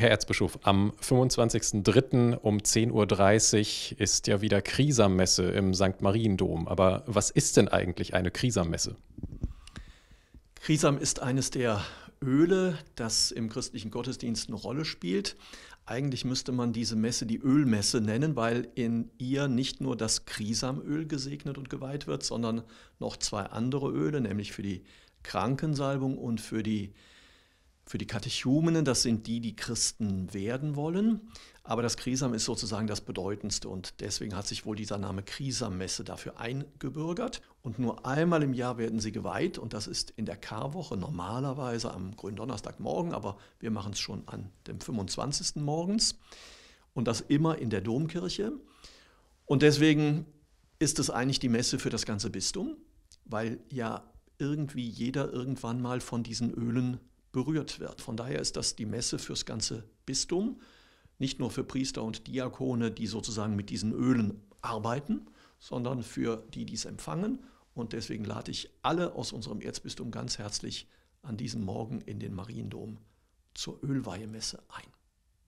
Herr Erzbischof, am 25.03. um 10.30 Uhr ist ja wieder Krisammesse im St. Mariendom. Aber was ist denn eigentlich eine Krisammesse? Krisam ist eines der Öle, das im christlichen Gottesdienst eine Rolle spielt. Eigentlich müsste man diese Messe die Ölmesse nennen, weil in ihr nicht nur das Krisamöl gesegnet und geweiht wird, sondern noch zwei andere Öle, nämlich für die Krankensalbung und für die für die Katechumenen, das sind die, die Christen werden wollen. Aber das Krisam ist sozusagen das Bedeutendste und deswegen hat sich wohl dieser Name Krisammesse dafür eingebürgert. Und nur einmal im Jahr werden sie geweiht und das ist in der Karwoche normalerweise am grünen Donnerstagmorgen, aber wir machen es schon an dem 25. morgens und das immer in der Domkirche. Und deswegen ist es eigentlich die Messe für das ganze Bistum, weil ja irgendwie jeder irgendwann mal von diesen Ölen berührt wird. Von daher ist das die Messe fürs ganze Bistum, nicht nur für Priester und Diakone, die sozusagen mit diesen Ölen arbeiten, sondern für die, die es empfangen. Und deswegen lade ich alle aus unserem Erzbistum ganz herzlich an diesem Morgen in den Mariendom zur Ölweihemesse ein.